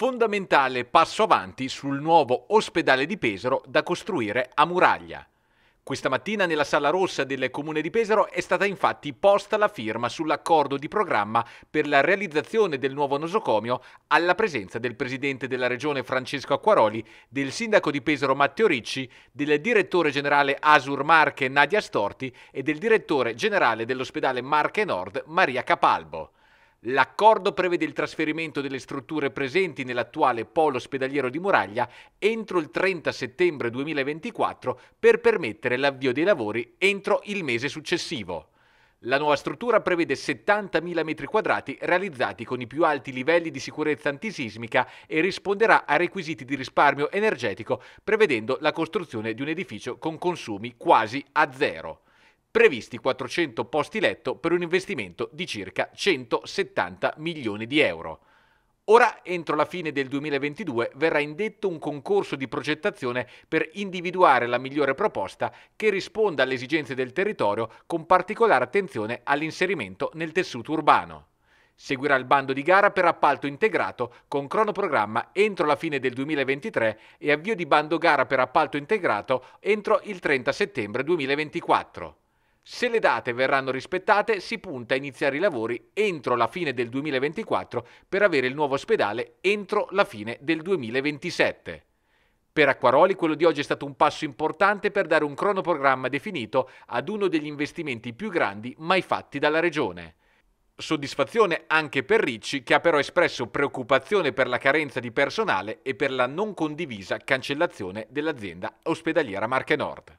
Fondamentale passo avanti sul nuovo ospedale di Pesaro da costruire a Muraglia. Questa mattina nella Sala Rossa del Comune di Pesaro è stata infatti posta la firma sull'accordo di programma per la realizzazione del nuovo nosocomio alla presenza del Presidente della Regione Francesco Acquaroli, del Sindaco di Pesaro Matteo Ricci, del Direttore Generale Asur Marche Nadia Storti e del Direttore Generale dell'Ospedale Marche Nord Maria Capalbo. L'accordo prevede il trasferimento delle strutture presenti nell'attuale polo ospedaliero di Muraglia entro il 30 settembre 2024 per permettere l'avvio dei lavori entro il mese successivo. La nuova struttura prevede 70.000 m2 realizzati con i più alti livelli di sicurezza antisismica e risponderà a requisiti di risparmio energetico prevedendo la costruzione di un edificio con consumi quasi a zero previsti 400 posti letto per un investimento di circa 170 milioni di euro. Ora, entro la fine del 2022, verrà indetto un concorso di progettazione per individuare la migliore proposta che risponda alle esigenze del territorio con particolare attenzione all'inserimento nel tessuto urbano. Seguirà il bando di gara per appalto integrato con cronoprogramma entro la fine del 2023 e avvio di bando gara per appalto integrato entro il 30 settembre 2024. Se le date verranno rispettate, si punta a iniziare i lavori entro la fine del 2024 per avere il nuovo ospedale entro la fine del 2027. Per Acquaroli quello di oggi è stato un passo importante per dare un cronoprogramma definito ad uno degli investimenti più grandi mai fatti dalla Regione. Soddisfazione anche per Ricci che ha però espresso preoccupazione per la carenza di personale e per la non condivisa cancellazione dell'azienda ospedaliera Marche Nord.